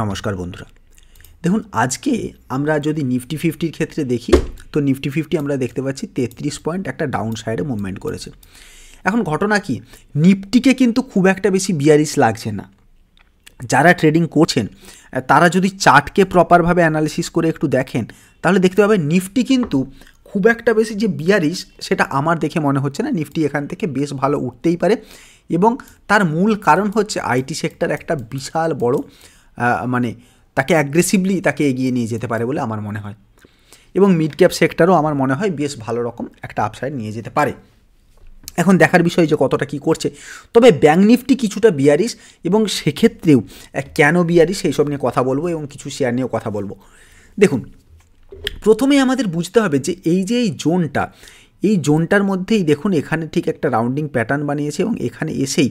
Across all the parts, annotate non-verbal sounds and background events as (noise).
নমস্কার বন্ধুরা দেখুন আজকে আমরা যদি নিফটি ফিফটির ক্ষেত্রে দেখি তো নিফটি ফিফটি আমরা দেখতে পাচ্ছি তেত্রিশ পয়েন্ট একটা ডাউন সাইডে মুভমেন্ট করেছে এখন ঘটনা কি নিফটিকে কিন্তু খুব একটা বেশি বিয়ারিশ লাগছে না যারা ট্রেডিং করছেন তারা যদি চার্টকে প্রপারভাবে অ্যানালিসিস করে একটু দেখেন তাহলে দেখতে পাবেন নিফটি কিন্তু খুব একটা বেশি যে বিয়ারিশ সেটা আমার দেখে মনে হচ্ছে না নিফটি এখান থেকে বেশ ভালো উঠতেই পারে এবং তার মূল কারণ হচ্ছে আইটি সেক্টর একটা বিশাল বড় মানে তাকে অ্যাগ্রেসিভলি তাকে এগিয়ে নিয়ে যেতে পারে বলে আমার মনে হয় এবং মিড ক্যাপ সেক্টরও আমার মনে হয় বেশ ভালো রকম একটা আপসাইড নিয়ে যেতে পারে এখন দেখার বিষয় যে কতটা কি করছে তবে ব্যাঙ্ক নিফটি কিছুটা বিয়ারিস এবং সেক্ষেত্রেও কেন বিয়ারিস সেই সব নিয়ে কথা বলবো এবং কিছু শেয়ার নিয়েও কথা বলবো দেখুন প্রথমে আমাদের বুঝতে হবে যে এই যে এই জোনটা এই জোনটার মধ্যেই দেখুন এখানে ঠিক একটা রাউন্ডিং প্যাটার্ন বানিয়েছে এবং এখানে এসেই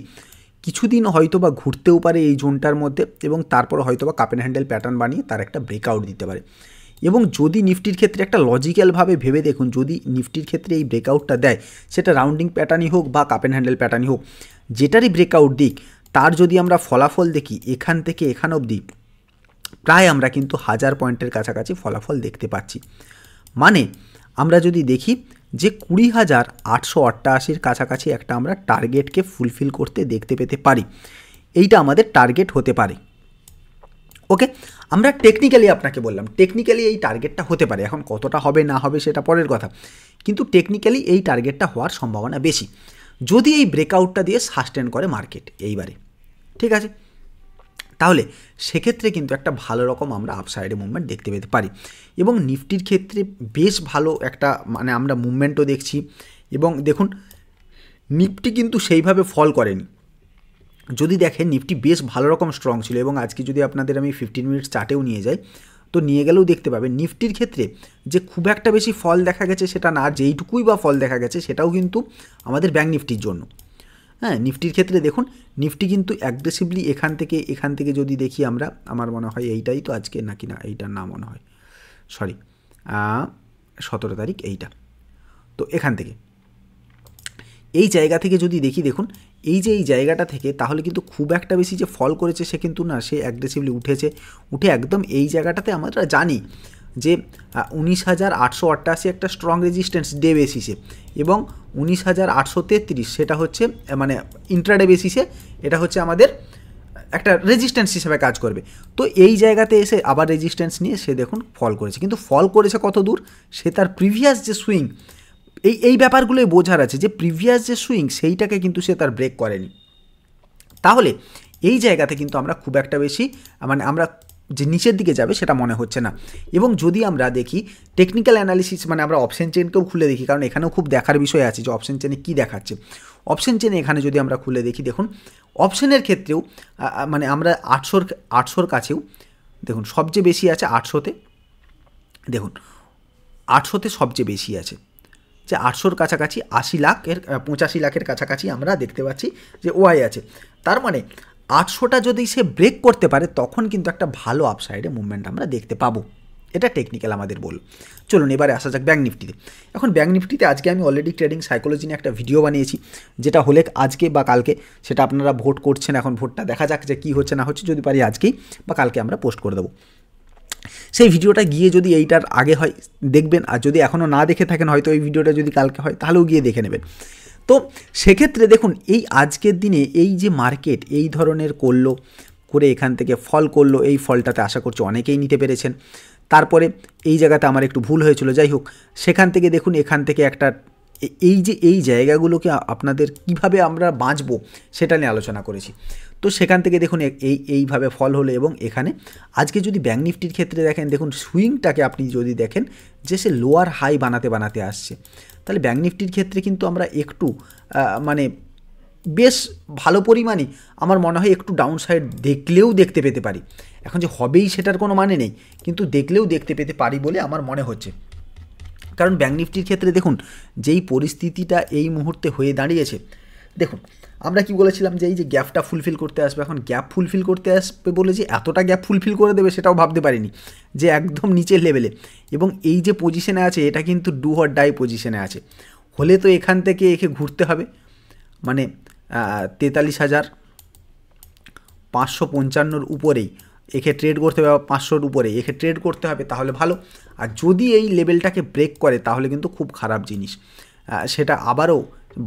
কিছুদিন হয়তো বা ঘুরতেও পারে এই জোনটার মধ্যে এবং তারপর হয়তো বা কাপেন হ্যান্ডেল প্যাটার্ন বানিয়ে তার একটা ব্রেকআউট দিতে পারে এবং যদি নিফটির ক্ষেত্রে একটা লজিক্যালভাবে ভেবে দেখুন যদি নিফটির ক্ষেত্রে এই ব্রেকআউটটা দেয় সেটা রাউন্ডিং প্যাটার্নই হোক বা কাপেন হ্যান্ডেল প্যাটার্নই হোক যেটারই ব্রেকআউট দিক তার যদি আমরা ফলাফল দেখি এখান থেকে এখান অবধি প্রায় আমরা কিন্তু হাজার পয়েন্টের কাছাকাছি ফলাফল দেখতে পাচ্ছি মানে আমরা যদি দেখি যে কুড়ি হাজার আটশো অট্টাশির কাছাকাছি একটা আমরা টার্গেটকে ফুলফিল করতে দেখতে পেতে পারি এইটা আমাদের টার্গেট হতে পারে ওকে আমরা টেকনিক্যালি আপনাকে বললাম টেকনিক্যালি এই টার্গেটটা হতে পারে এখন কতটা হবে না হবে সেটা পরের কথা কিন্তু টেকনিক্যালি এই টার্গেটটা হওয়ার সম্ভাবনা বেশি যদি এই ব্রেকআউটটা দিয়ে সাস্টেন করে মার্কেট এইবারে ঠিক আছে তাহলে সেক্ষেত্রে কিন্তু একটা ভালো রকম আমরা আপসাইডে মুভমেন্ট দেখতে পেতে পারি এবং নিফটির ক্ষেত্রে বেশ ভালো একটা মানে আমরা মুভমেন্টও দেখছি এবং দেখুন নিফটি কিন্তু সেইভাবে ফল করেনি যদি দেখেন নিফটি বেশ ভালো রকম স্ট্রং ছিল এবং আজকে যদি আপনাদের আমি ফিফটিন মিনিটস চার্টেও নিয়ে যাই তো নিয়ে গেলেও দেখতে পাবেন নিফটির ক্ষেত্রে যে খুব একটা বেশি ফল দেখা গেছে সেটা না যেইটুকুই বা ফল দেখা গেছে সেটাও কিন্তু আমাদের ব্যাঙ্ক নিফটির জন্য হ্যাঁ নিফটির ক্ষেত্রে দেখুন নিফটি কিন্তু অ্যাগ্রেসিভলি এখান থেকে এখান থেকে যদি দেখি আমরা আমার মনে হয় এইটাই তো আজকে নাকি না এইটার না মনে হয় সরি সতেরো তারিখ এইটা তো এখান থেকে এই জায়গা থেকে যদি দেখি দেখুন এই যে এই জায়গাটা থেকে তাহলে কিন্তু খুব একটা বেশি যে ফল করেছে সে কিন্তু না সে অ্যাগ্রেসিভলি উঠেছে উঠে একদম এই জায়গাটাতে আমরা জানি যে উনিশ হাজার আটশো আটাশি একটা স্ট্রং রেজিস্ট্যান্স ডে বেসিসে এবং উনিশ হাজার আটশো তেত্রিশ সেটা হচ্ছে মানে ইন্ট্রাডে বেসিসে এটা হচ্ছে আমাদের একটা রেজিস্ট্যান্স হিসেবে কাজ করবে তো এই জায়গাতে এসে আবার রেজিস্ট্যান্স নিয়ে সে দেখুন ফল করেছে কিন্তু ফল করেছে কত দূর সে তার প্রিভিয়াস যে সুইং এই এই ব্যাপারগুলোই বোঝার আছে যে প্রিভিয়াস যে সুইং সেইটাকে কিন্তু সে তার ব্রেক করেনি তাহলে এই জায়গাতে কিন্তু আমরা খুব একটা বেশি মানে আমরা যে নিচের দিকে যাবে সেটা মনে হচ্ছে না এবং যদি আমরা দেখি টেকনিক্যাল অ্যানালিসিস মানে আমরা অপশন চেনকেও খুলে দেখি কারণ এখানেও খুব দেখার বিষয় আছে যে অপশন চেনে কী দেখাচ্ছে অপশন চেনে এখানে যদি আমরা খুলে দেখি দেখুন অপশনের ক্ষেত্রেও মানে আমরা আটশোর আটশোর কাছেও দেখুন সবচেয়ে বেশি আছে আটশোতে দেখুন আটশোতে সবচেয়ে বেশি আছে যে আটশোর কাছাকাছি আশি লাখের পঁচাশি লাখের কাছাকাছি আমরা দেখতে পাচ্ছি যে ওয়াই আছে তার মানে আটশোটা যদি সে ব্রেক করতে পারে তখন কিন্তু একটা ভালো আপসাইডে মুভমেন্ট আমরা দেখতে পাবো এটা টেকনিক্যাল আমাদের বল চলুন এবারে আসা যাক ব্যাঙ্ক নিফটিতে এখন ব্যাঙ্ক নিফটিতে আজকে আমি অলরেডি ট্রেডিং সাইকোলজি নিয়ে একটা ভিডিও বানিয়েছি যেটা হলে আজকে বা কালকে সেটা আপনারা ভোট করছেন এখন ভোটটা দেখা যাক যে কী হচ্ছে না হচ্ছে যদি পারি আজকেই বা কালকে আমরা পোস্ট করে দেবো সেই ভিডিওটা গিয়ে যদি এইটার আগে হয় দেখবেন আর যদি এখনও না দেখে থাকেন হয়তো এই ভিডিওটা যদি কালকে হয় তাহলেও গিয়ে দেখে নেবেন তো সেক্ষেত্রে দেখুন এই আজকের দিনে এই যে মার্কেট এই ধরনের করলো করে এখান থেকে ফল করলো এই ফলটাতে আশা করছি অনেকেই নিতে পেরেছেন তারপরে এই জায়গাতে আমার একটু ভুল হয়েছিল যাই হোক সেখান থেকে দেখুন এখান থেকে একটা এই যে এই জায়গাগুলোকে আপনাদের কিভাবে আমরা বাঁচবো সেটা নিয়ে আলোচনা করেছি তো সেখান থেকে দেখুন এই এইভাবে ফল হলো এবং এখানে আজকে যদি ব্যাঙ্ক নিফটির ক্ষেত্রে দেখেন দেখুন সুইংটাকে আপনি যদি দেখেন যে সে লোয়ার হাই বানাতে বানাতে আসছে তাহলে ব্যাঙ্ক নিফটির ক্ষেত্রে কিন্তু আমরা একটু মানে বেশ ভালো পরিমাণে আমার মনে হয় একটু ডাউন সাইড দেখলেও দেখতে পেতে পারি এখন যে হবেই সেটার কোনো মানে নেই কিন্তু দেখলেও দেখতে পেতে পারি বলে আমার মনে হচ্ছে কারণ ব্যাঙ্ক নিফটির ক্ষেত্রে দেখুন যেই পরিস্থিতিটা এই মুহূর্তে হয়ে দাঁড়িয়েছে দেখুন আমরা কি বলেছিলাম যে এই যে গ্যাপটা ফুলফিল করতে আসবে এখন গ্যাপ ফুলফিল করতে আসবে বলে যে এতটা গ্যাপ ফুলফিল করে দেবে সেটাও ভাবতে পারিনি যে একদম নিচের লেভেলে এবং এই যে পজিশনে আছে এটা কিন্তু ডু হর ডাই পজিশনে আছে হলে তো এখান থেকে একে ঘুরতে হবে মানে তেতাল্লিশ হাজার পাঁচশো পঞ্চান্নর উপরেই একে ট্রেড করতে হবে পাঁচশোর উপরে একে ট্রেড করতে হবে তাহলে ভালো আর যদি এই লেভেলটাকে ব্রেক করে তাহলে কিন্তু খুব খারাপ জিনিস সেটা আবারও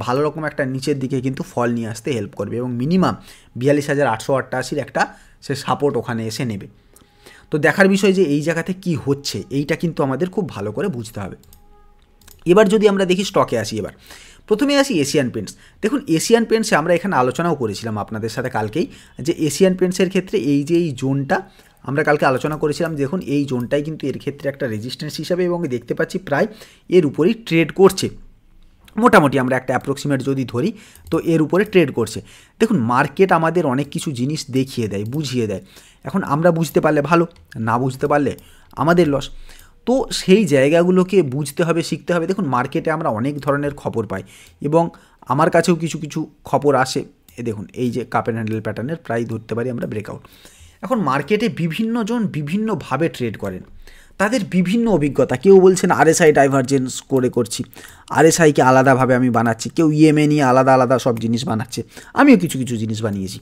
ভালো রকম একটা নিচের দিকে কিন্তু ফল নিয়ে আসতে হেল্প করবে এবং মিনিমাম বিয়াল্লিশ হাজার আটশো আটাশির একটা সে সাপোর্ট ওখানে এসে নেবে তো দেখার বিষয় যে এই জায়গাতে কি হচ্ছে এইটা কিন্তু আমাদের খুব ভালো করে বুঝতে হবে এবার যদি আমরা দেখি স্টকে আসি এবার প্রথমে আসি এশিয়ান পেন্টস দেখুন এশিয়ান পেন্টসে আমরা এখানে আলোচনাও করেছিলাম আপনাদের সাথে কালকেই যে এশিয়ান পেন্টসের ক্ষেত্রে এই যে এই জোনটা আমরা কালকে আলোচনা করেছিলাম দেখুন এই জোনটাই কিন্তু এর ক্ষেত্রে একটা রেজিস্ট্যান্স হিসাবে এবং দেখতে পাচ্ছি প্রায় এর উপরেই ট্রেড করছে মোটামুটি আমরা একটা অ্যাপ্রক্সিমেট যদি ধরি তো এর উপরে ট্রেড করছে দেখুন মার্কেট আমাদের অনেক কিছু জিনিস দেখিয়ে দেয় বুঝিয়ে দেয় এখন আমরা বুঝতে পারলে ভালো না বুঝতে পারলে আমাদের লস তো সেই জায়গাগুলোকে বুঝতে হবে শিখতে হবে দেখুন মার্কেটে আমরা অনেক ধরনের খবর পাই এবং আমার কাছেও কিছু কিছু খবর আসে এ দেখুন এই যে কাপ অ্যান্ড হ্যান্ডেল প্যাটার্নের প্রায় ধরতে পারি আমরা ব্রেকআউট এখন মার্কেটে বিভিন্নজন বিভিন্নভাবে ট্রেড করেন তাদের বিভিন্ন অভিজ্ঞতা কেউ বলছেন আরএসআই ডাইভার্জেন্স করে করছি আরএসআইকে আলাদাভাবে আমি বানাচ্ছি কেউ ইএমএ e নিয়ে আলাদা আলাদা সব জিনিস বানাচ্ছে আমিও কিছু কিছু জিনিস বানিয়েছি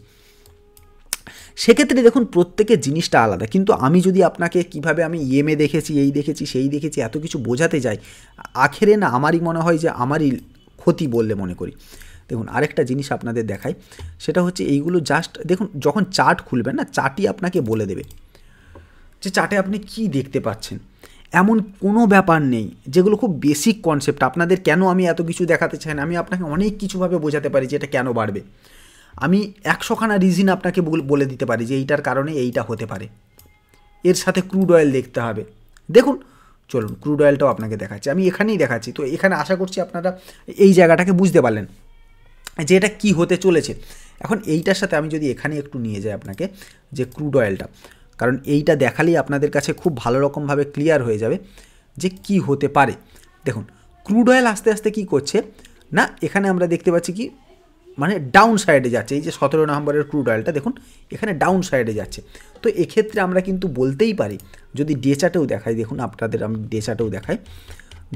সেক্ষেত্রে দেখুন প্রত্যেকের জিনিসটা আলাদা কিন্তু আমি যদি আপনাকে কিভাবে আমি ইএমএ e দেখেছি এই দেখেছি সেই দেখেছি এত কিছু বোঝাতে যাই আখেরে না আমারই মনে হয় যে আমারই ক্ষতি বললে মনে করি দেখুন আরেকটা জিনিস আপনাদের দেখাই সেটা হচ্ছে এইগুলো জাস্ট দেখুন যখন চার্ট খুলবেন না চার্টই আপনাকে বলে দেবে যে চার্টে আপনি কি দেখতে পাচ্ছেন এমন কোনো ব্যাপার নেই যেগুলো খুব বেসিক কনসেপ্ট আপনাদের কেন আমি এত কিছু দেখাতে চাই না আমি আপনাকে অনেক কিছুভাবে বোঝাতে পারি যে এটা কেন বাড়বে আমি একশোখানা রিজিন আপনাকে বলে দিতে পারি যে এইটার কারণে এইটা হতে পারে এর সাথে ক্রুড অয়েল দেখতে হবে দেখুন চলুন ক্রুড অয়েলটাও আপনাকে দেখাচ্ছি আমি এখানেই দেখাচ্ছি তো এখানে আশা করছি আপনারা এই জায়গাটাকে বুঝতে পারলেন যে এটা কী হতে চলেছে এখন এইটার সাথে আমি যদি এখানে একটু নিয়ে যাই আপনাকে যে ক্রুড অয়েলটা কারণ এইটা দেখালেই আপনাদের কাছে খুব ভালো রকমভাবে ক্লিয়ার হয়ে যাবে যে কি হতে পারে দেখুন ক্রুড অয়েল আস্তে আস্তে কি করছে না এখানে আমরা দেখতে পাচ্ছি কি মানে ডাউন সাইডে যাচ্ছে এই যে সতেরো নভেম্বরের ক্রুড অয়েলটা দেখুন এখানে ডাউন সাইডে যাচ্ছে তো এক্ষেত্রে আমরা কিন্তু বলতেই পারি যদি ডেচাটেও দেখাই দেখুন আপনাদের আমি ডেচাটেও দেখাই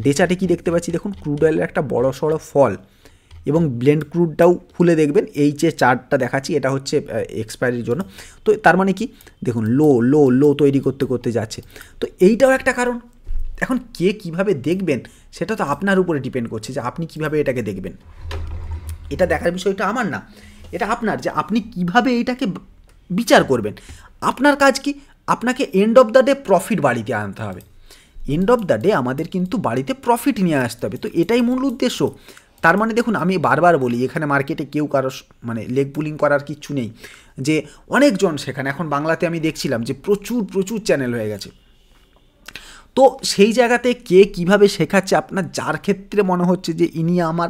ডেচাটে কি দেখতে পাচ্ছি দেখুন ক্রুড অয়েলের একটা বড় সড়ো ফল এবং ব্লেন্ড ক্রুডটাও খুলে দেখবেন এই যে চার্টটা দেখাচ্ছি এটা হচ্ছে এক্সপায়ারির জন্য তো তার মানে কি দেখুন লো লো লো তৈরি করতে করতে যাচ্ছে তো এইটাও একটা কারণ এখন কে কিভাবে দেখবেন সেটা তো আপনার উপরে ডিপেন্ড করছে যে আপনি কিভাবে এটাকে দেখবেন এটা দেখার বিষয়টা আমার না এটা আপনার যে আপনি কিভাবে এইটাকে বিচার করবেন আপনার কাজ কি আপনাকে end of the day profit বাড়িতে আনতে হবে এন্ড অফ দ্য ডে আমাদের কিন্তু বাড়িতে প্রফিট নিয়ে আসতে হবে তো এটাই মূল উদ্দেশ্য তার মানে দেখুন আমি বারবার বলি এখানে মার্কেটে কেউ কারো মানে লেগ পুলিং করার কিচ্ছু নেই যে অনেকজন সেখানে এখন বাংলাতে আমি দেখছিলাম যে প্রচুর প্রচুর চ্যানেল হয়ে গেছে তো সেই জায়গাতে কে কিভাবে শেখাচ্ছে আপনার যার ক্ষেত্রে মনে হচ্ছে যে ইনি আমার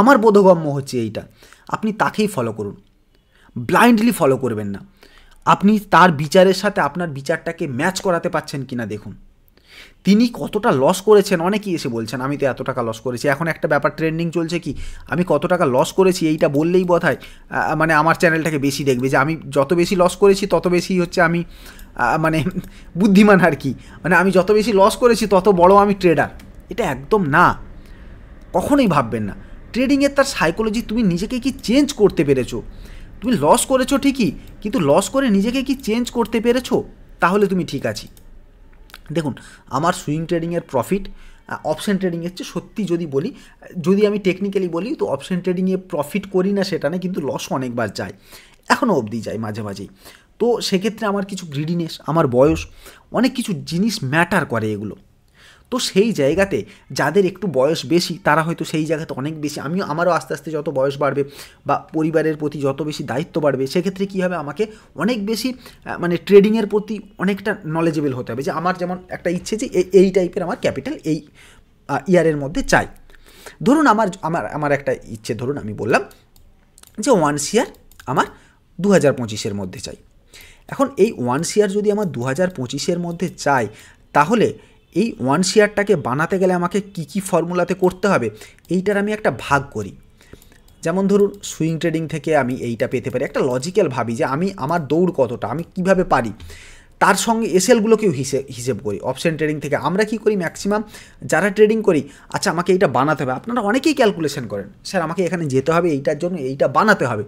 আমার বোধগম্য হচ্ছে এইটা আপনি তাকেই ফলো করুন ব্লাইন্ডলি ফলো করবেন না আপনি তার বিচারের সাথে আপনার বিচারটাকে ম্যাচ করাতে পারছেন কিনা দেখুন তিনি কতটা লস করেছেন অনেকেই এসে বলছেন আমি তো এত টাকা লস করেছি এখন একটা ব্যাপার ট্রেন্ডিং চলছে কি আমি কত টাকা লস করেছি এইটা বললেই বোধ হয় মানে আমার চ্যানেলটাকে বেশি দেখবে যে আমি যত বেশি লস করেছি তত বেশি হচ্ছে আমি মানে (laughs) বুদ্ধিমান আর কি মানে আমি যত বেশি লস করেছি তত বড় আমি ট্রেডার এটা একদম না কখনোই ভাববেন না ট্রেডিংয়ের তার সাইকোলজি তুমি নিজেকে কি চেঞ্জ করতে পেরেছো তুমি লস করেছো ঠিকই কিন্তু লস করে নিজেকে কি চেঞ্জ করতে পেরেছো তাহলে তুমি ঠিক আছি দেখুন আমার সুইং ট্রেডিংয়ের প্রফিট অপশন ট্রেডিং হচ্ছে সত্যি যদি বলি যদি আমি টেকনিক্যালি বলি তো অপশন ট্রেডিংয়ে প্রফিট করি না সেটা না কিন্তু লস অনেকবার যায় এখনও অবধি যায় মাঝে মাঝেই তো সেক্ষেত্রে আমার কিছু গ্রিডিনেস আমার বয়স অনেক কিছু জিনিস ম্যাটার করে এগুলো তো সেই জায়গাতে যাদের একটু বয়স বেশি তারা হয়তো সেই জায়গাতে অনেক বেশি আমিও আমারও আস্তে আস্তে যত বয়স বাড়বে বা পরিবারের প্রতি যত বেশি দায়িত্ব বাড়বে সেক্ষেত্রে কী হবে আমাকে অনেক বেশি মানে ট্রেডিংয়ের প্রতি অনেকটা নলেজেবল হতে হবে যে আমার যেমন একটা ইচ্ছে যে এই টাইপের আমার ক্যাপিটাল এই ইয়ারের মধ্যে চাই ধরুন আমার আমার আমার একটা ইচ্ছে ধরুন আমি বললাম যে ওয়ান শেয়ার আমার দু হাজার পঁচিশের মধ্যে চাই এখন এই ওয়ান শেয়ার যদি আমার দু হাজার পঁচিশের মধ্যে চাই তাহলে এই ওয়ান শেয়ারটাকে বানাতে গেলে আমাকে কি কি ফর্মুলাতে করতে হবে এইটার আমি একটা ভাগ করি যেমন ধরুন সুইং ট্রেডিং থেকে আমি এইটা পেতে পারি একটা লজিক্যাল ভাবি যে আমি আমার দৌড় কতটা আমি কিভাবে পারি তার সঙ্গে এসএলগুলোকেও হিসেব হিসেব করি অপশন ট্রেডিং থেকে আমরা কি করি ম্যাক্সিমাম যারা ট্রেডিং করি আচ্ছা আমাকে এইটা বানাতে হবে আপনারা অনেকেই ক্যালকুলেশন করেন স্যার আমাকে এখানে যেতে হবে এইটার জন্য এইটা বানাতে হবে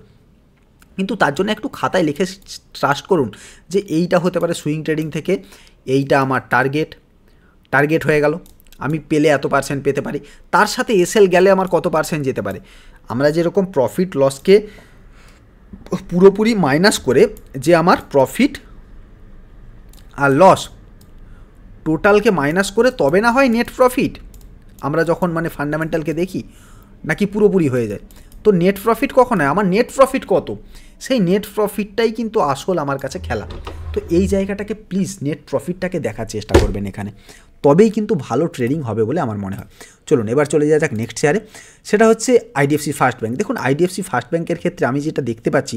কিন্তু তার জন্য একটু খাতায় লিখে ট্রাস্ট করুন যে এইটা হতে পারে সুইং ট্রেডিং থেকে এইটা আমার টার্গেট টার্গেট হয়ে গেল আমি পেলে এত পার্সেন্ট পেতে পারি তার সাথে এসএল গেলে আমার কত পার্সেন্ট যেতে পারে আমরা যেরকম প্রফিট লসকে পুরোপুরি মাইনাস করে যে আমার প্রফিট আর লস টোটালকে মাইনাস করে তবে না হয় নেট প্রফিট আমরা যখন মানে ফান্ডামেন্টালকে দেখি নাকি পুরোপুরি হয়ে যায় তো নেট প্রফিট কখন হয় আমার নেট প্রফিট কত সেই নেট প্রফিটটাই কিন্তু আসল আমার কাছে খেলা তো এই জায়গাটাকে প্লিজ নেট প্রফিটটাকে দেখার চেষ্টা করবেন এখানে তবেই কিন্তু ভালো ট্রেডিং হবে বলে আমার মনে হয় চলুন এবার চলে যাওয়া যাক নেক্সট শেয়ারে সেটা হচ্ছে আইডিএফসি ফার্স্ট ব্যাঙ্ক দেখুন আইডিএফসি ফার্স্ট ব্যাঙ্কের ক্ষেত্রে আমি যেটা দেখতে পাচ্ছি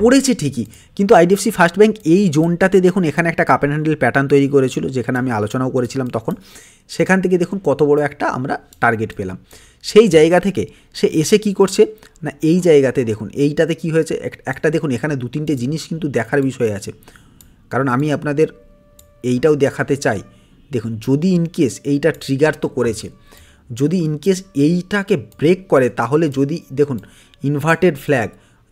পড়েছে ঠিকই কিন্তু আইডিএফসি ফার্স্ট ব্যাংক এই জোনটাতে দেখুন এখানে একটা কাপ অ্যান্ড হ্যান্ডেল প্যাটার্ন তৈরি করেছিল যেখানে আমি আলোচনাও করেছিলাম তখন সেখান থেকে দেখুন কত বড় একটা আমরা টার্গেট পেলাম সেই জায়গা থেকে সে এসে কি করছে না এই জায়গাতে দেখুন এইটাতে কি হয়েছে একটা দেখুন এখানে দু তিনটে জিনিস কিন্তু দেখার বিষয় আছে কারণ আমি আপনাদের এইটাও দেখাতে চাই দেখুন যদি ইনকেস এইটা ট্রিগার তো করেছে যদি ইনকেস এইটাকে ব্রেক করে তাহলে যদি দেখুন ইনভার্টেড ফ্ল্যাগ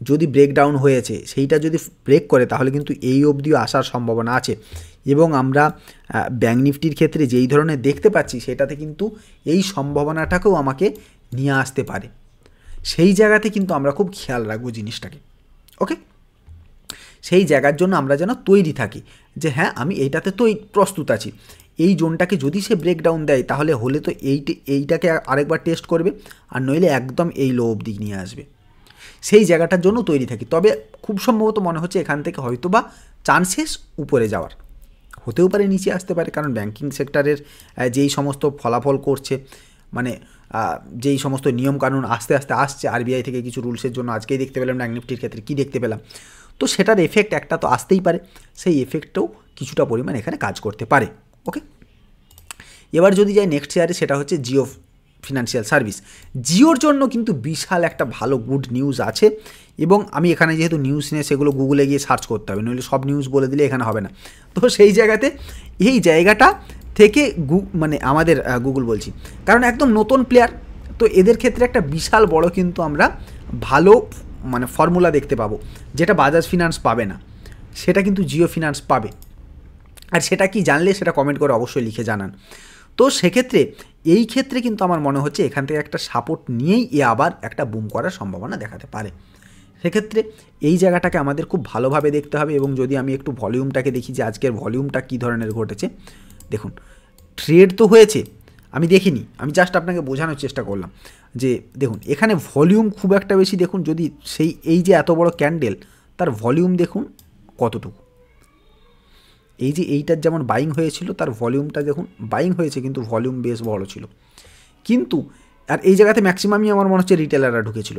যদি ব্রেকডাউন হয়েছে সেইটা যদি ব্রেক করে তাহলে কিন্তু এই অবধিও আসার সম্ভাবনা আছে এবং আমরা ব্যাঙ্ক নিফটির ক্ষেত্রে যেই ধরনের দেখতে পাচ্ছি সেটাতে কিন্তু এই সম্ভাবনাটাকেও আমাকে নিয়ে আসতে পারে সেই জায়গাতে কিন্তু আমরা খুব খেয়াল রাখবো জিনিসটাকে ওকে সেই জায়গার জন্য আমরা যেন তৈরি থাকি যে হ্যাঁ আমি এইটাতে তো প্রস্তুত আছি এই জোনটাকে যদি সে ব্রেকডাউন দেয় তাহলে হলে তো এই এইটাকে আরেকবার টেস্ট করবে আর নইলে একদম এই লো অবধি নিয়ে আসবে সেই জায়গাটার জন্য তৈরি থাকি তবে খুব সম্ভবত মনে হচ্ছে এখান থেকে হয়তো বা চান্সেস উপরে যাওয়ার হতেও পারে নিচে আসতে পারে কারণ ব্যাংকিং সেক্টরের যেই সমস্ত ফলাফল করছে মানে যেই সমস্ত নিয়মকানুন আস্তে আস্তে আসছে আরবিআই থেকে কিছু রুলসের জন্য আজকেই দেখতে পেলাম ব্যাঙ্ক নিফটির ক্ষেত্রে কী দেখতে পেলাম তো সেটার এফেক্ট একটা তো আসতেই পারে সেই এফেক্টও কিছুটা পরিমাণ এখানে কাজ করতে পারে ওকে এবার যদি যাই নেক্সট ইয়ারে সেটা হচ্ছে জিও ফিনান্সিয়াল সার্ভিস জিওর জন্য কিন্তু বিশাল একটা ভালো গুড নিউজ আছে এবং আমি এখানে যেহেতু নিউজ নিয়ে সেগুলো গুগলে গিয়ে সার্চ করতে হবে নইলে সব নিউজ বলে দিলে এখানে হবে না তো সেই জায়গাতে এই জায়গাটা থেকে গু মানে আমাদের গুগল বলছি কারণ একদম নতুন প্লেয়ার তো এদের ক্ষেত্রে একটা বিশাল বড় কিন্তু আমরা ভালো মানে ফর্মুলা দেখতে পাবো যেটা বাজাজ ফিনান্স পাবে না সেটা কিন্তু জিও ফিনান্স পাবে আর সেটা কি জানলে সেটা কমেন্ট করে অবশ্যই লিখে জানান তো সেক্ষেত্রে এই ক্ষেত্রে কিন্তু আমার মনে হচ্ছে এখান থেকে একটা সাপোর্ট নিয়েই এ আবার একটা বুম করার সম্ভাবনা দেখাতে পারে সেক্ষেত্রে এই জায়গাটাকে আমাদের খুব ভালোভাবে দেখতে হবে এবং যদি আমি একটু ভলিউমটাকে দেখি যে আজকের ভলিউমটা কী ধরনের ঘটেছে দেখুন ট্রেড তো হয়েছে আমি দেখিনি আমি জাস্ট আপনাকে বোঝানোর চেষ্টা করলাম যে দেখুন এখানে ভলিউম খুব একটা বেশি দেখুন যদি সেই এই যে এত বড় ক্যান্ডেল তার ভলিউম দেখুন কতটুকু এই যে এইটার যেমন বাইং হয়েছিল তার ভলিউমটা দেখুন বাইং হয়েছে কিন্তু ভলিউম বেশ বড় ছিল কিন্তু আর এই জায়গাতে ম্যাক্সিমামই আমার মনে হচ্ছে রিটেলাররা ঢুকেছিল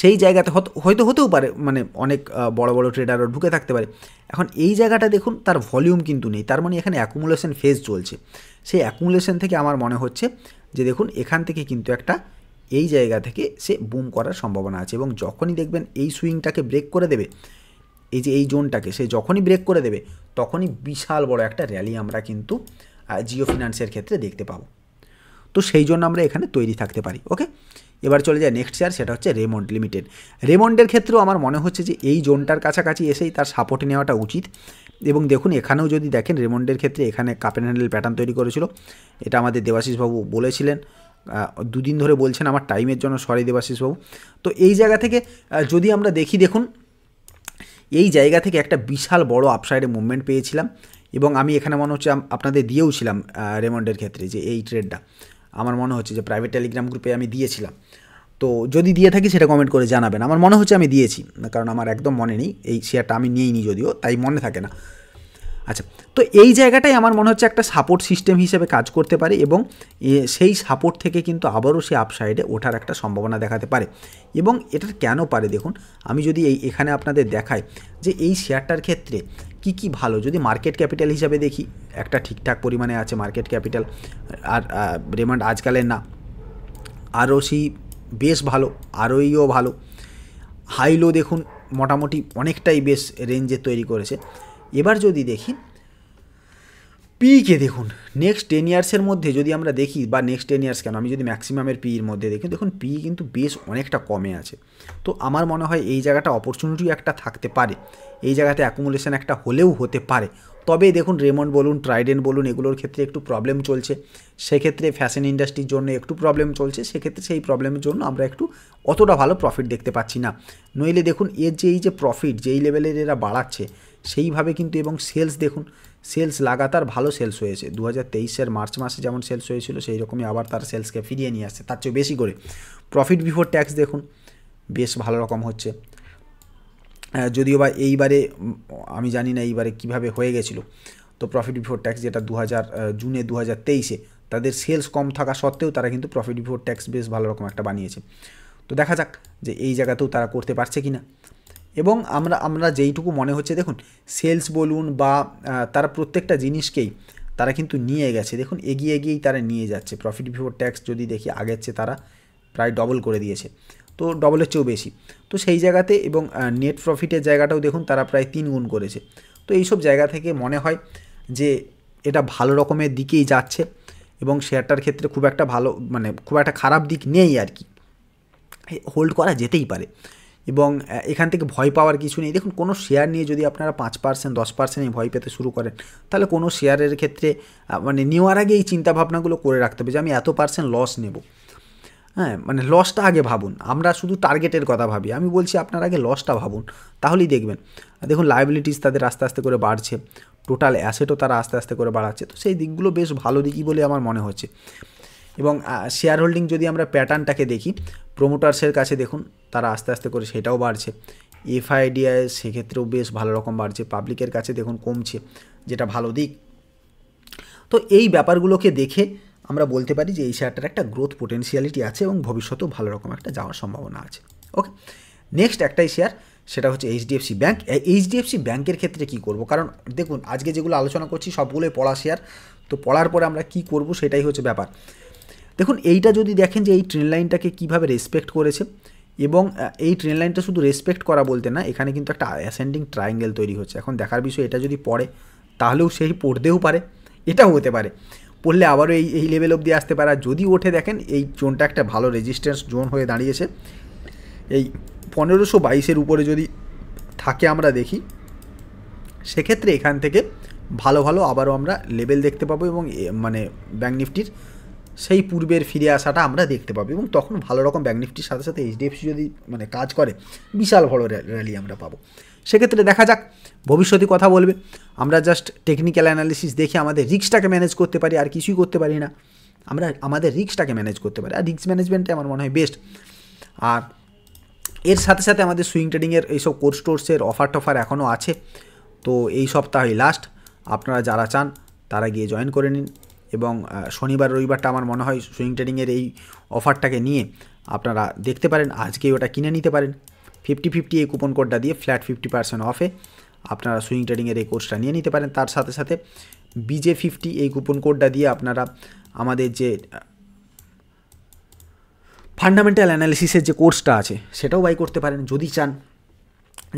সেই জায়গাতে হয়তো হতেও পারে মানে অনেক বড় বড় ট্রেডারও ঢুকে থাকতে পারে এখন এই জায়গাটা দেখুন তার ভলিউম কিন্তু নেই তার মানে এখানে অ্যাকুমুলেশন ফেজ চলছে সেই অ্যাকুমুলেশন থেকে আমার মনে হচ্ছে যে দেখুন এখান থেকে কিন্তু একটা এই জায়গা থেকে সে বুম করার সম্ভাবনা আছে এবং যখনই দেখবেন এই সুইংটাকে ব্রেক করে দেবে এই যে এই জোনটাকে সে যখনই ব্রেক করে দেবে তখনই বিশাল বড় একটা র্যালি আমরা কিন্তু জিও ফিনান্সের ক্ষেত্রে দেখতে পাবো তো সেই জন্য আমরা এখানে তৈরি থাকতে পারি ওকে এবার চলে যায় নেক্সট ইয়ার সেটা হচ্ছে রেমন্ড লিমিটেড রেমন্ডের ক্ষেত্রেও আমার মনে হচ্ছে যে এই জোনটার কাছাকাছি এসেই তার সাপোর্ট নেওয়াটা উচিত এবং দেখুন এখানেও যদি দেখেন রেমন্ডের ক্ষেত্রে এখানে অ্যান্ড হ্যান্ডেল প্যাটার্ন তৈরি করেছিল এটা আমাদের দেবাশিসবাবু বলেছিলেন দুদিন ধরে বলছেন আমার টাইমের জন্য সরি দেবাশিসবাবু তো এই জায়গা থেকে যদি আমরা দেখি দেখুন এই জায়গা থেকে একটা বিশাল বড় আপসাইডে মুভমেন্ট পেয়েছিলাম এবং আমি এখানে মনে হচ্ছে আপনাদের দিয়েও ছিলাম রেমন্ডের ক্ষেত্রে যে এই ট্রেডটা আমার মনে হচ্ছে যে প্রাইভেট টেলিগ্রাম গ্রুপে আমি দিয়েছিলাম তো যদি দিয়ে থাকি সেটা কমেন্ট করে জানাবেন আমার মনে হচ্ছে আমি দিয়েছি কারণ আমার একদম মনে নেই এই শেয়ারটা আমি নিয়েই নিই যদিও তাই মনে থাকে না আচ্ছা তো এই জায়গাটাই আমার মনে হচ্ছে একটা সাপোর্ট সিস্টেম হিসেবে কাজ করতে পারে এবং সেই সাপোর্ট থেকে কিন্তু আবারও সে আপসাইডে ওঠার একটা সম্ভাবনা দেখাতে পারে এবং এটার কেন পারে দেখুন আমি যদি এই এখানে আপনাদের দেখাই যে এই শেয়ারটার ক্ষেত্রে কি কি ভালো যদি মার্কেট ক্যাপিটাল হিসাবে দেখি একটা ঠিকঠাক পরিমাণে আছে মার্কেট ক্যাপিটাল আর রেমান্ড আজকালের না আরও সি বেশ ভালো আরওইও ভালো হাইলো দেখুন মোটামুটি অনেকটাই বেশ রেঞ্জে তৈরি করেছে এবার যদি দেখি পিকে দেখুন নেক্সট টেন ইয়ার্সের মধ্যে যদি আমরা দেখি বা নেক্সট টেন ইয়ার্স কেন আমি যদি ম্যাক্সিমামের পিইর মধ্যে দেখি দেখুন পি কিন্তু বেশ অনেকটা কমে আছে তো আমার মনে হয় এই জায়গাটা অপরচুনিটি একটা থাকতে পারে এই জায়গাতে অ্যাকুমুলেশন একটা হলেও হতে পারে তবে দেখুন রেমন্ড বলুন ট্রাইডেন্ট বলুন এগুলোর ক্ষেত্রে একটু প্রবলেম চলছে সেক্ষেত্রে ফ্যাশন ইন্ডাস্ট্রির জন্য একটু প্রবলেম চলছে সেক্ষেত্রে সেই প্রবলেমের জন্য আমরা একটু অতটা ভালো প্রফিট দেখতে পাচ্ছি না নইলে দেখুন এর যে এই যে প্রফিট যেই লেভেলের এরা বাড়াচ্ছে সেইভাবে কিন্তু এবং সেলস দেখুন সেলস লাগাতার ভালো সেলস হয়েছে দু হাজার মার্চ মাসে যেমন সেলস হয়েছিল সেই রকমই আবার তার সেলসকে ফিরিয়ে নিয়ে আসছে তার চেয়ে বেশি করে প্রফিট বিফোর ট্যাক্স দেখুন বেশ ভালো রকম হচ্ছে যদিও বা এইবারে আমি জানি না এইবারে কিভাবে হয়ে গেছিলো তো প্রফিট বিফোর ট্যাক্স যেটা দু জুনে দু হাজার তাদের সেলস কম থাকা সত্ত্বেও তারা কিন্তু প্রফিট বিফোর ট্যাক্স বেশ ভালো রকম একটা বানিয়েছে তো দেখা যাক যে এই জায়গাতেও তারা করতে পারছে কি না এবং আমরা আমরা যেইটুকু মনে হচ্ছে দেখুন সেলস বলুন বা তারা প্রত্যেকটা জিনিসকেই তারা কিন্তু নিয়ে গেছে দেখুন এগিয়ে এগিয়েই তারা নিয়ে যাচ্ছে প্রফিট বিফোর ট্যাক্স যদি দেখি আগের চেয়ে তারা প্রায় ডবল করে দিয়েছে তো ডবলের চেয়েও বেশি তো সেই জায়গাতে এবং নেট প্রফিটের জায়গাটাও দেখুন তারা প্রায় তিন গুণ করেছে তো এইসব জায়গা থেকে মনে হয় যে এটা ভালো রকমের দিকেই যাচ্ছে এবং শেয়ারটার ক্ষেত্রে খুব একটা ভালো মানে খুব একটা খারাপ দিক নেই আর কি হোল্ড করা যেতেই পারে এবং এখান থেকে ভয় পাওয়ার কিছু নেই দেখুন কোনো শেয়ার নিয়ে যদি আপনারা পাঁচ পার্সেন্ট দশ পার্সেন্টে ভয় পেতে শুরু করেন তাহলে কোনো শেয়ারের ক্ষেত্রে মানে নেওয়ার আগে এই চিন্তাভাবনাগুলো করে রাখতে হবে যে আমি এত পার্সেন্ট লস নেব হ্যাঁ মানে লসটা আগে ভাবুন আমরা শুধু টার্গেটের কথা ভাবি আমি বলছি আপনার আগে লসটা ভাবুন তাহলেই দেখবেন দেখুন লাইবিলিটিস তাদের আস্তে আস্তে করে বাড়ছে টোটাল অ্যাসেটও তারা আস্তে আস্তে করে বাড়াচ্ছে তো সেই দিকগুলো বেশ ভালো দিকই বলে আমার মনে হচ্ছে এবং শেয়ার হোল্ডিং যদি আমরা প্যাটার্নটাকে দেখি প্রোমোটার্সের কাছে দেখুন তারা আস্তে আস্তে করে সেটাও বাড়ছে এফআইডিআই সেক্ষেত্রেও বেশ ভালো রকম বাড়ছে পাবলিকের কাছে দেখুন কমছে যেটা ভালো দিক তো এই ব্যাপারগুলোকে দেখে আমরা বলতে পারি যে এই শেয়ারটার একটা গ্রোথ পোটেন্সিয়ালিটি আছে এবং ভবিষ্যতেও ভালো রকম একটা যাওয়ার সম্ভাবনা আছে ওকে নেক্সট একটাই শেয়ার সেটা হচ্ছে এইচডিএফসি ব্যাঙ্ক এইচডিএফসি ব্যাঙ্কের ক্ষেত্রে কি করব কারণ দেখুন আজকে যেগুলো আলোচনা করছি সবগুলোই পড়া শেয়ার তো পড়ার পরে আমরা কি করব সেটাই হচ্ছে ব্যাপার দেখুন এইটা যদি দেখেন যে এই ট্রেন লাইনটাকে কীভাবে রেসপেক্ট করেছে এবং এই ট্রেন লাইনটা শুধু রেসপেক্ট করা বলতে না এখানে কিন্তু একটা অ্যাসেন্ডিং ট্রায়াঙ্গেল তৈরি হচ্ছে এখন দেখার বিষয় এটা যদি পড়ে তাহলেও সেই পড়তেও পারে এটাও হতে পারে পড়লে আবারও এই এই লেভেল অবধি আসতে পারে যদি ওঠে দেখেন এই জোনটা একটা ভালো রেজিস্ট্যান্স জোন হয়ে দাঁড়িয়েছে এই পনেরোশো বাইশের উপরে যদি থাকে আমরা দেখি সেক্ষেত্রে এখান থেকে ভালো ভালো আবারও আমরা লেভেল দেখতে পাবো এবং মানে ব্যাঙ্ক নিফটির সেই পূর্বের ফিরে আসাটা আমরা দেখতে পাবো এবং তখন ভালো রকম ব্যাঙ্ক নিফটির সাথে সাথে এইচডিএফসি যদি মানে কাজ করে বিশাল বড় র্যালি আমরা পাবো সেক্ষেত্রে দেখা যাক ভবিষ্যতে কথা বলবে আমরা জাস্ট টেকনিক্যাল অ্যানালিসিস দেখে আমাদের রিক্সটাকে ম্যানেজ করতে পারি আর কিছুই করতে পারি না আমরা আমাদের রিক্সটাকে ম্যানেজ করতে পারি আর রিক্স ম্যানেজমেন্টটাই আমার মনে হয় বেস্ট আর এর সাথে সাথে আমাদের সুইং ট্রেডিংয়ের এইসব কোর্স টোর্সের অফার টফার এখনও আছে তো এই সপ্তাহে লাস্ট আপনারা যারা চান তারা গিয়ে জয়েন করে নিন এবং শনিবার রবিবারটা আমার মনে হয় সুইং ট্রেডিংয়ের এই অফারটাকে নিয়ে আপনারা দেখতে পারেন আজকেই ওটা কিনে নিতে পারেন ফিফটি ফিফটি এই কুপন কোডটা দিয়ে ফ্ল্যাট ফিফটি পারসেন্ট অফে আপনারা সুইং ট্রেডিংয়ের এই কোর্সটা নিয়ে নিতে পারেন তার সাথে সাথে বিজে ফিফটি এই কুপন কোডটা দিয়ে আপনারা আমাদের যে ফান্ডামেন্টাল অ্যানালিসিসের যে কোর্সটা আছে সেটাও বাই করতে পারেন যদি চান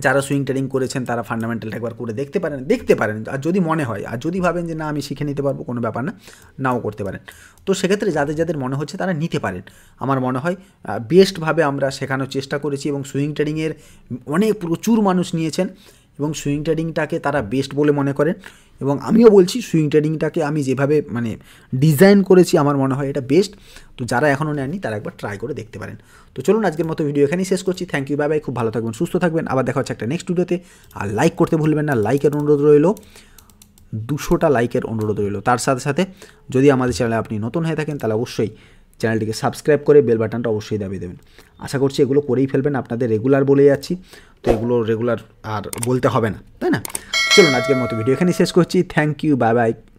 যারা সুইং ট্রেডিং করেছেন তারা ফান্ডামেন্টালটা একবার করে দেখতে পারেন দেখতে পারেন আর যদি মনে হয় আর যদি ভাবেন যে না আমি শিখে নিতে পারবো কোনো ব্যাপার না নাও করতে পারেন তো সেক্ষেত্রে যাদের যাদের মনে হচ্ছে তারা নিতে পারেন আমার মনে হয় বেস্টভাবে আমরা শেখানোর চেষ্টা করেছি এবং সুইং ট্রেডিংয়ের অনেক প্রচুর মানুষ নিয়েছেন এবং সুইং ট্রেডিংটাকে তারা বেস্ট বলে মনে করেন এবং আমিও বলছি সুইং ট্রেডিংটাকে আমি যেভাবে মানে ডিজাইন করেছি আমার মনে হয় এটা বেস্ট তো যারা এখনও নেননি তারা একবার ট্রাই করে দেখতে পারেন তো চলুন আজকের মতো ভিডিও এখানেই শেষ করছি থ্যাংক ইউ বাই বাই খুব ভালো থাকবেন সুস্থ থাকবেন আবার দেখা হচ্ছে একটা নেক্সট ভিডিওতে আর লাইক করতে ভুলবেন না লাইকের অনুরোধ রইল দুশোটা লাইকের অনুরোধ রইল তার সাথে সাথে যদি আমাদের চ্যানেলে আপনি নতুন হয়ে থাকেন তাহলে অবশ্যই চ্যানেলটিকে সাবস্ক্রাইব করে বেল বাটনটা অবশ্যই দাবি দেবেন আশা করছি এগুলো করেই ফেলবেন আপনাদের রেগুলার বলে যাচ্ছি তো এগুলো রেগুলার আর বলতে হবে না তাই না চলুন আজকের মতো ভিডিও এখানেই শেষ করছি থ্যাংক ইউ বাই বাই